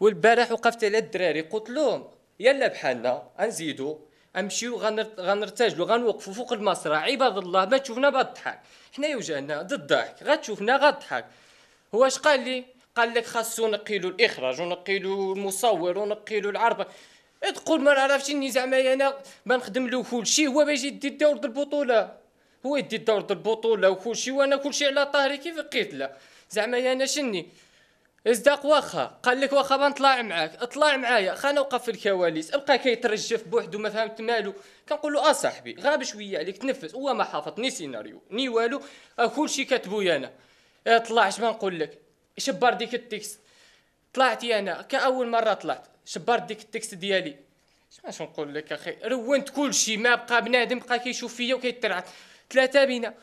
والبارح وقفت على الدراري قلت لهم يلا بحالنا غنزيدو غنمشيو غنرتاجلو غنوقفو فوق المسرح عباد الله ما تشوفنا بالضحك حنايا وجهنا ضد الضحك غتشوفنا غضحك هو اش قال لي قال لك خاصو نقيلو الاخراج ونقيلو المصور ونقيلو العربه تقول ما عرفتش اني زعما انا ما نخدم له كلشي هو باجي يدي الدور البطوله هو يدي ديال البطولة وكلشي وانا كلشي على طهري كيف بقيت له زعما انا شني ازداق واخا قال لك واخا بنطلع معاك اطلع معايا خا نوقف في الكواليس ابقى كيترجف بوحدو ما فهمت مالو كنقول له اصاحبي آه غاب شويه عليك تنفس هو ما حافظني سيناريو ني والو آه كلشي كاتبو انا اش آه ما نقول لك شبر ديك التكست طلعت انا كاول مره طلعت شبرت ديك التكست ديالي اش نقول لك اخي رونت كلشي ما بقى بنادم بقى كيشوف فيا وكيترعت ثلاثه بينا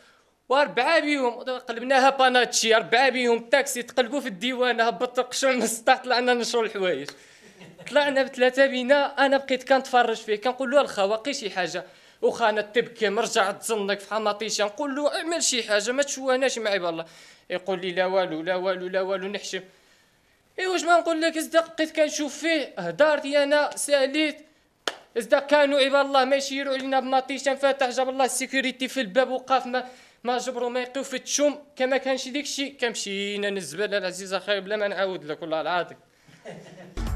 واربعه بيهم قلبناها باناتشي اربعه بيهم التاكسي تقلبوا في الديوان هبط من السطح طلعنا نشرو الحوايج طلعنا بثلاثه بينا انا بقيت كنتفرج فيه كنقول له الخا واقي شي حاجه وخا انا تبكي مرجع تزنك في حماطيشه نقول له اعمل شي حاجه ما تشوهناش معي بالله يقول لي لا والو لا والو لا والو نحشم اي واش ما نقول لك اصدق بقيت كنشوف فيه هدرت انا ساليت إذا كانوا عباد الله ما يشيروا علينا بمطيشة فاتح جاب الله السيكوريتي في الباب وقاف ما ما جبروا ما يقيو في التشوم كما كانش ديك الشيء كمشينا للزبالة العزيزة خير بلا ما نعاود لك والله العظيم